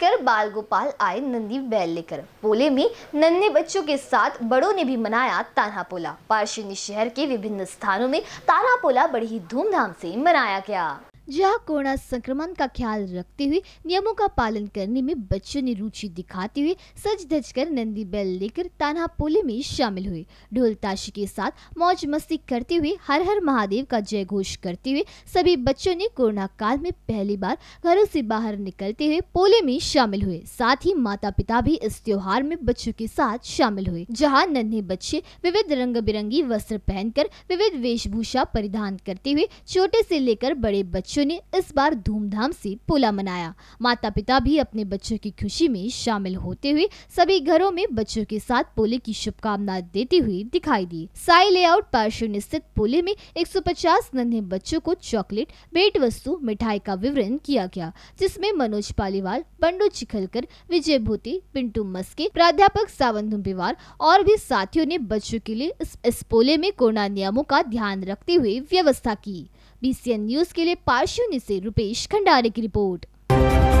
पहुंचकर बाल गोपाल आए नंदी बैल लेकर पोले में नन्हे बच्चों के साथ बड़ों ने भी मनाया तान्हा पोला पार्शिनी शहर के विभिन्न स्थानों में तान्हा पोला बड़ी ही धूमधाम से मनाया गया जहां कोरोना संक्रमण का ख्याल रखते हुए नियमों का पालन करने में बच्चों ने रुचि दिखाते हुए सज धज कर नंदी बैल लेकर ताना पोले में शामिल हुए ढोल ताशी के साथ मौज मस्ती करते हुए हर हर महादेव का जय घोष करते हुए सभी बच्चों ने कोरोना काल में पहली बार घरों से बाहर निकलते हुए पोले में शामिल हुए साथ ही माता पिता भी इस त्योहार में बच्चों के साथ शामिल हुए जहाँ नन्हे बच्चे विविध रंग बिरंगी वस्त्र पहनकर विविध वेशभूषा परिधान करते हुए छोटे से लेकर बड़े बच्चों बच्चों ने इस बार धूमधाम से पोला मनाया माता पिता भी अपने बच्चों की खुशी में शामिल होते हुए सभी घरों में बच्चों के साथ पोले की शुभकामना देते हुए दिखाई दी साई लेआउट पार्श्व स्थित पोले में 150 नन्हे बच्चों को चॉकलेट भेंट वस्तु मिठाई का विवरण किया गया जिसमे मनोज पालीवाल बंडू चिखलकर विजय भूति पिंटू मस्के प्राध्यापक सावन धुम्बीवार और भी साथियों ने बच्चों के लिए इस पोले में कोरोना नियमों का ध्यान रखते हुए व्यवस्था की बीसीएन न्यूज के लिए पार्शुनी से रुपेश खंडारे की रिपोर्ट